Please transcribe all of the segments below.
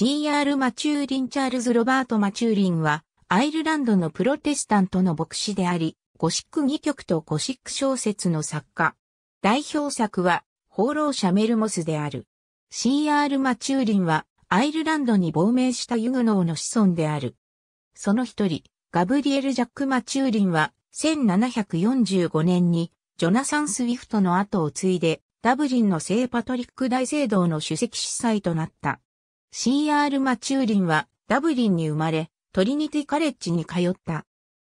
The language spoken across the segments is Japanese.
C.R. マチューリン・チャールズ・ロバート・マチューリンは、アイルランドのプロテスタントの牧師であり、ゴシック2曲とゴシック小説の作家。代表作は、放浪者メルモスである。C.R. マチューリンは、アイルランドに亡命したユグノーの子孫である。その一人、ガブリエル・ジャック・マチューリンは、1745年に、ジョナサン・スウィフトの後を継いで、ダブリンの聖パトリック大聖堂の首席司祭となった。CR マチューリンはダブリンに生まれ、トリニティカレッジに通った。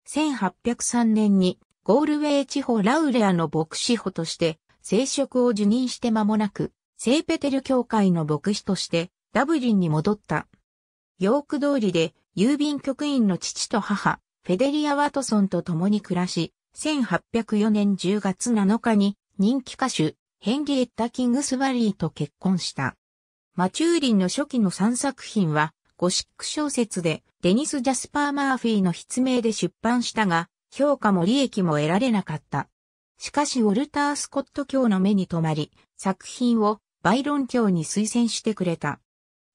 1803年にゴールウェイ地方ラウレアの牧師補として聖職を受任して間もなく、聖ペテル教会の牧師としてダブリンに戻った。ヨーク通りで郵便局員の父と母、フェデリア・ワトソンと共に暮らし、1804年10月7日に人気歌手ヘンリエッタ・キングスバリーと結婚した。マチューリンの初期の3作品は、ゴシック小説で、デニス・ジャスパー・マーフィーの筆名で出版したが、評価も利益も得られなかった。しかしウォルター・スコット教の目に留まり、作品をバイロン教に推薦してくれた。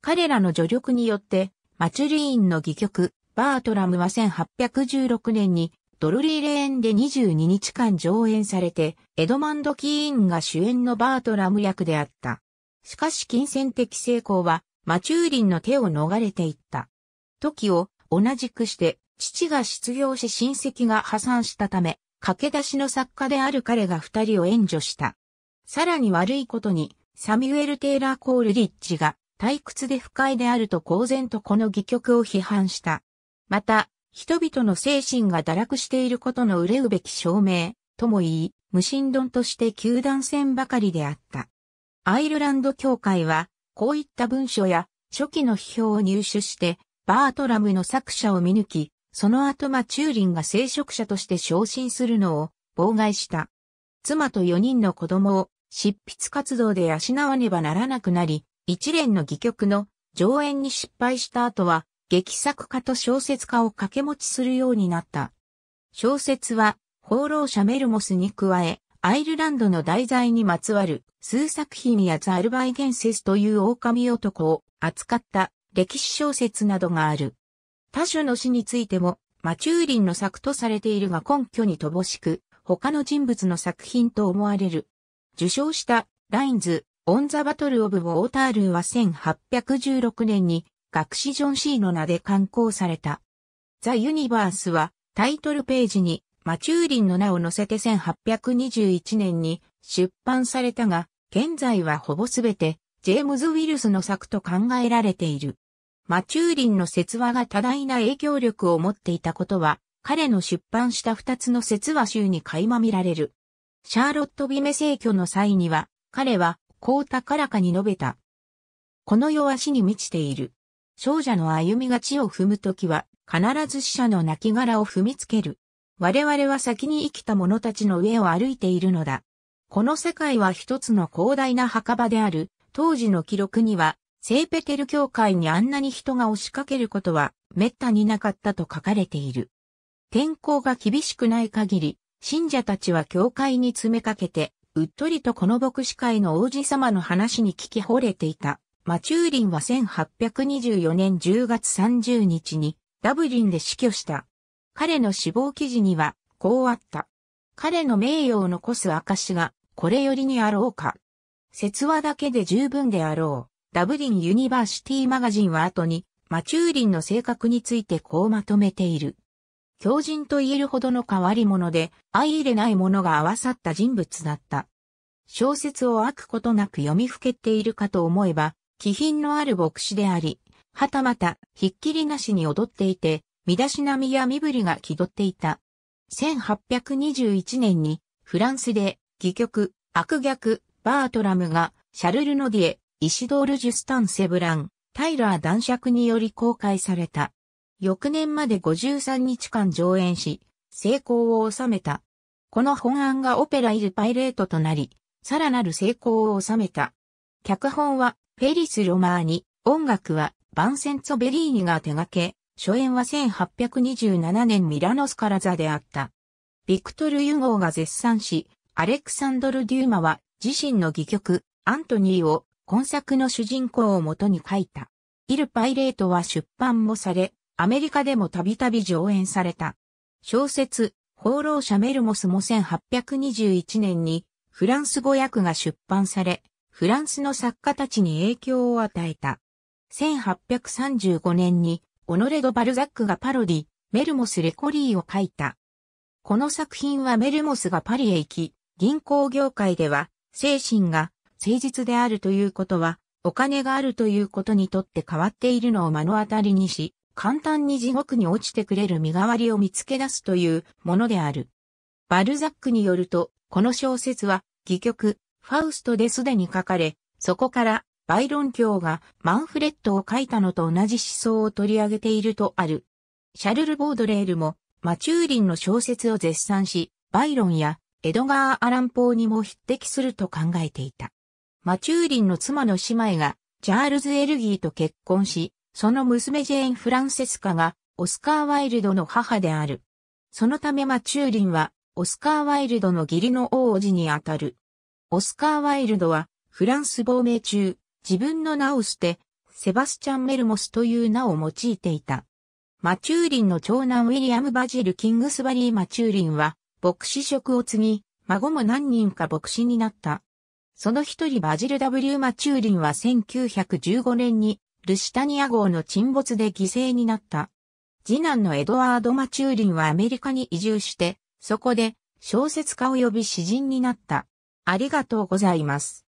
彼らの助力によって、マチュリーンの戯曲、バートラムは1816年にドルリーレーンで22日間上演されて、エドマンド・キーンが主演のバートラム役であった。しかし金銭的成功は、マチューリンの手を逃れていった。時を同じくして、父が失業し親戚が破産したため、駆け出しの作家である彼が二人を援助した。さらに悪いことに、サミュエル・テイラー・コール・リッチが退屈で不快であると公然とこの戯曲を批判した。また、人々の精神が堕落していることの憂うべき証明、とも言い、無神論として球団戦ばかりであった。アイルランド協会は、こういった文書や初期の批評を入手して、バートラムの作者を見抜き、その後マチューリンが聖職者として昇進するのを妨害した。妻と4人の子供を執筆活動で養わねばならなくなり、一連の戯曲の上演に失敗した後は、劇作家と小説家を掛け持ちするようになった。小説は、放浪者メルモスに加え、アイルランドの題材にまつわる数作品やザルバイゲンセスという狼男を扱った歴史小説などがある。他種の詩についても、マチューリンの作とされているが根拠に乏しく、他の人物の作品と思われる。受賞したラインズ・オン・ザ・バトル・オブ・ウォータールーは1816年に学士ジョン・シーの名で刊行された。ザ・ユニバースはタイトルページにマチューリンの名を載せて1821年に出版されたが、現在はほぼすべてジェームズ・ウィルスの作と考えられている。マチューリンの説話が多大な影響力を持っていたことは、彼の出版した二つの説話集に垣間見られる。シャーロット・ビメ聖挙の際には、彼は、こう高らかに述べた。この世は死に満ちている。少女の歩みが地を踏むときは、必ず死者の亡骸を踏みつける。我々は先に生きた者たちの上を歩いているのだ。この世界は一つの広大な墓場である、当時の記録には、聖ペテル教会にあんなに人が押しかけることは、滅多になかったと書かれている。天候が厳しくない限り、信者たちは教会に詰めかけて、うっとりとこの牧師会の王子様の話に聞き惚れていた。マチューリンは1824年10月30日に、ダブリンで死去した。彼の死亡記事には、こうあった。彼の名誉を残す証が、これよりにあろうか。説話だけで十分であろう。ダブリン・ユニバーシティ・マガジンは後に、マチューリンの性格についてこうまとめている。狂人と言えるほどの変わり者で、相入れないものが合わさった人物だった。小説を飽くことなく読みふけているかと思えば、気品のある牧師であり、はたまた、ひっきりなしに踊っていて、身だしなみや身振りが気取っていた。1821年にフランスで戯曲、悪逆、バートラムがシャルル・ノディエ、イシドール・ジュスタン・セブラン、タイラー男爵により公開された。翌年まで53日間上演し、成功を収めた。この本案がオペライル・パイレートとなり、さらなる成功を収めた。脚本はフェリス・ロマーニ、音楽はバンセンツォ・ベリーニが手掛け、初演は1827年ミラノスカラ座であった。ビクトル・ユゴーが絶賛し、アレクサンドル・デューマは自身の戯曲、アントニーを今作の主人公をもとに書いた。イル・パイレートは出版もされ、アメリカでもたびたび上演された。小説、放浪者メルモスも1821年にフランス語訳が出版され、フランスの作家たちに影響を与えた。1835年にオノレド・バルザックがパロディ、メルモス・レコリーを書いた。この作品はメルモスがパリへ行き、銀行業界では、精神が誠実であるということは、お金があるということにとって変わっているのを目の当たりにし、簡単に地獄に落ちてくれる身代わりを見つけ出すというものである。バルザックによると、この小説は、戯曲、ファウストですでに書かれ、そこからバイロン教がマンフレッドを書いたのと同じ思想を取り上げているとある。シャルル・ボードレールもマチューリンの小説を絶賛し、バイロンやエドガー・アラン・ポーにも匹敵すると考えていた。マチューリンの妻の姉妹がチャールズ・エルギーと結婚し、その娘ジェーン・フランセスカがオスカー・ワイルドの母である。そのためマチューリンはオスカー・ワイルドの義理の王子にあたる。オスカー・ワイルドはフランス亡命中、自分の名を捨て、セバスチャン・メルモスという名を用いていた。マチューリンの長男ウィリアム・バジル・キングスバリー・マチューリンは、牧師職を継ぎ、孫も何人か牧師になった。その一人バジル・ W・ マチューリンは1915年に、ルシタニア号の沈没で犠牲になった。次男のエドワード・マチューリンはアメリカに移住して、そこで小説家及び詩人になった。ありがとうございます。